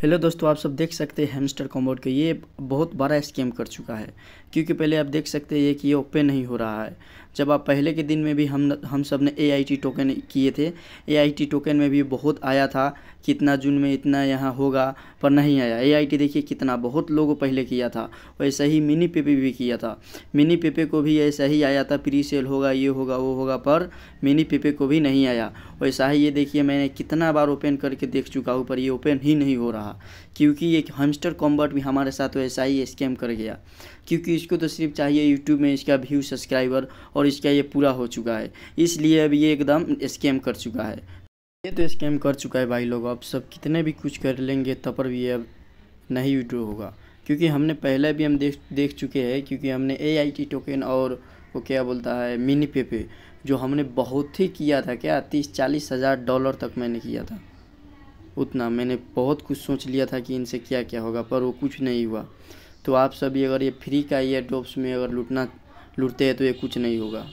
hello दोस्तों आप सब देख सकते हैं हेमस्टर कॉम्बोड के ये बहुत बड़ा स्कैम कर चुका है क्योंकि पहले आप देख सकते हैं कि ये ओपन नहीं हो रहा है जब आप पहले के दिन में भी हम हम सब ने ए टोकन किए थे ए टोकन में भी बहुत आया था कि इतना जून में इतना यहाँ होगा पर नहीं आया ए देखिए कितना बहुत लोगों पहले किया था वैसे ही मिनी पेपे भी किया था मिनी पेपे को भी ऐसा ही आया था प्री सेल होगा ये होगा वो होगा पर मिनी पेपे को भी नहीं आया वैसा ही ये देखिए मैंने कितना बार ओपन करके देख चुका हूँ पर ये ओपन ही नहीं हो रहा क्योंकि एक हमस्टर कॉम्बर्ट भी हमारे साथ वैसा तो ही स्कैम कर गया क्योंकि इसको तो सिर्फ चाहिए यूट्यूब में इसका व्यू सब्सक्राइबर और इसका ये पूरा हो चुका है इसलिए अब ये एकदम स्कैम कर चुका है ये तो स्कैम कर चुका है भाई लोग अब सब कितने भी कुछ कर लेंगे तब पर भी अब नहीं यूट्यूब होगा क्योंकि हमने पहले भी हम देख देख चुके हैं क्योंकि हमने ए आई टी टोकन और को क्या बोलता है मिनी पे पे जो हमने बहुत ही किया था क्या तीस चालीस हज़ार डॉलर तक मैंने किया था उतना मैंने बहुत कुछ सोच लिया था कि इनसे क्या क्या होगा पर वो कुछ नहीं हुआ तो आप सभी अगर ये फ्री का ये डॉप्स में अगर लूटना लूटते हैं तो ये कुछ नहीं होगा